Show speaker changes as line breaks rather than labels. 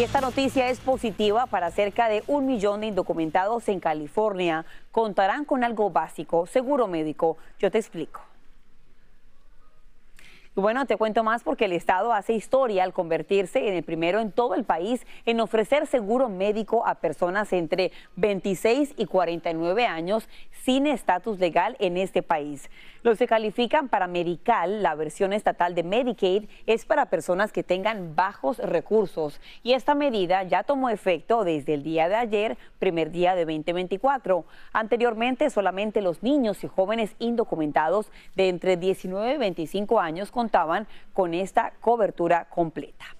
Y esta noticia es positiva para cerca de un millón de indocumentados en California. Contarán con algo básico, seguro médico. Yo te explico bueno, te cuento más porque el Estado hace historia al convertirse en el primero en todo el país en ofrecer seguro médico a personas entre 26 y 49 años sin estatus legal en este país. Los que califican para Medical, la versión estatal de Medicaid, es para personas que tengan bajos recursos y esta medida ya tomó efecto desde el día de ayer, primer día de 2024. Anteriormente solamente los niños y jóvenes indocumentados de entre 19 y 25 años contaban con esta cobertura completa.